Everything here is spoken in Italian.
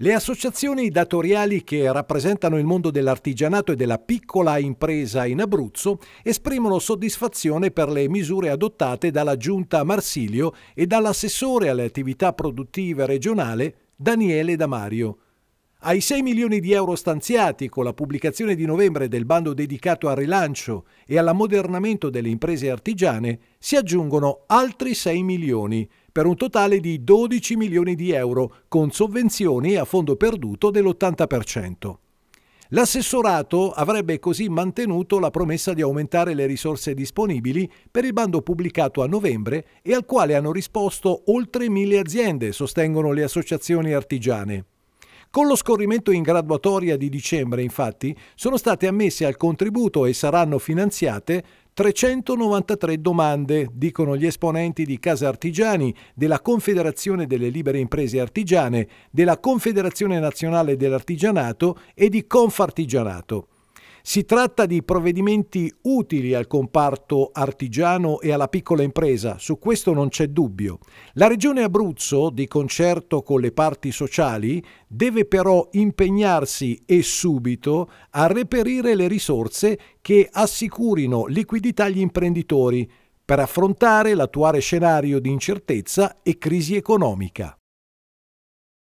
Le associazioni datoriali che rappresentano il mondo dell'artigianato e della piccola impresa in Abruzzo esprimono soddisfazione per le misure adottate dalla giunta Marsilio e dall'assessore alle attività produttive regionale Daniele Damario. Ai 6 milioni di euro stanziati con la pubblicazione di novembre del bando dedicato al rilancio e all'ammodernamento delle imprese artigiane si aggiungono altri 6 milioni per un totale di 12 milioni di euro, con sovvenzioni a fondo perduto dell'80%. L'assessorato avrebbe così mantenuto la promessa di aumentare le risorse disponibili per il bando pubblicato a novembre e al quale hanno risposto oltre mille aziende, sostengono le associazioni artigiane. Con lo scorrimento in graduatoria di dicembre, infatti, sono state ammesse al contributo e saranno finanziate 393 domande, dicono gli esponenti di Casa Artigiani, della Confederazione delle Libere Imprese Artigiane, della Confederazione Nazionale dell'Artigianato e di Confartigianato. Si tratta di provvedimenti utili al comparto artigiano e alla piccola impresa, su questo non c'è dubbio. La Regione Abruzzo, di concerto con le parti sociali, deve però impegnarsi e subito a reperire le risorse che assicurino liquidità agli imprenditori per affrontare l'attuale scenario di incertezza e crisi economica.